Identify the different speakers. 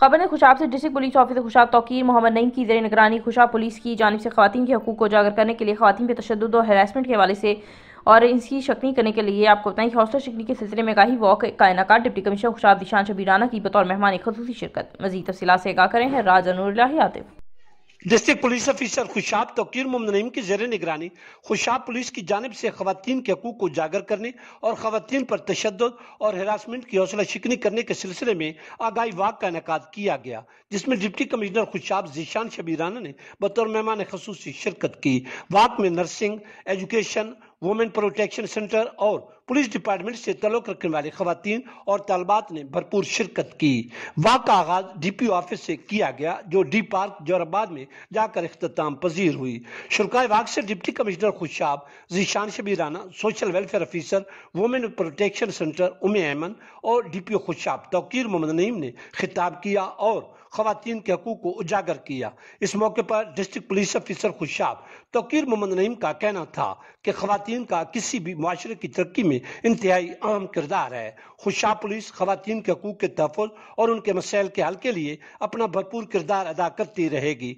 Speaker 1: खबर ने खुशाब से district police officer Khushab Tauqeer Mohammad Naeem की जरिए निगरानी खुशाब पुलिस की जानब से खातन के हकूक को उजागर करने के लिए खातन पर तशद और हरासमेंट के हवाले से और इसकी शक्नी करने के लिए आपको बताएं कि हौसला शिकनी के सिलसिले में गाही वॉक का इनका डिप्टी कमिश्नर खुशाब दिशान शबीराना की बतौर मेहमान खसूसी शिरकत मजीद तफसी से आगा करें हैं Raja Noor Atif
Speaker 2: district police officer Khushab Tauqeer मुमनईम की जेर निगरानी खुशाब पुलिस की जानब से खातन के हकूक को उजागर करने और खातन पर तशद और हरासमेंट की हौसला शिकनी करने के सिलसिले में आगाही वाक का इनका किया गया जिसमें डिप्टी कमिश्नर खुशाब जीशान शबीराना ने बतौर मेहमान खसूस शिरकत की वाक में nursing education women protection centre और पुलिस डिपार्टमेंट से तलोक रखने वाली खातन और तलबात ने भरपूर शिरकत की वाह का आगाज डीपीओ ऑफिस से किया गया जो डी पार्क जोराबाद में जाकर अख्ताम पजीर हुई शुरुआ वाघ से डिप्टी कमिश्नर खुशाब जीशान शबीराना social welfare officer women protection centre Umme Ahmad और D P O Khushab Tauqeer Mohammad Naeem ने खिताब किया और खातन के हकूक को उजागर किया इस मौके पर district police officer Khushab Tauqeer Mohammad Naeem का कहना था कि खातन का किसी भी माशरे की तरक्की में में इंतहाई अहम किरदार है खुशा पुलिस खातन के हकूक़ के तहफ़ और उनके मसाइल के हल के लिए अपना भरपूर किरदार अदा करती रहेगी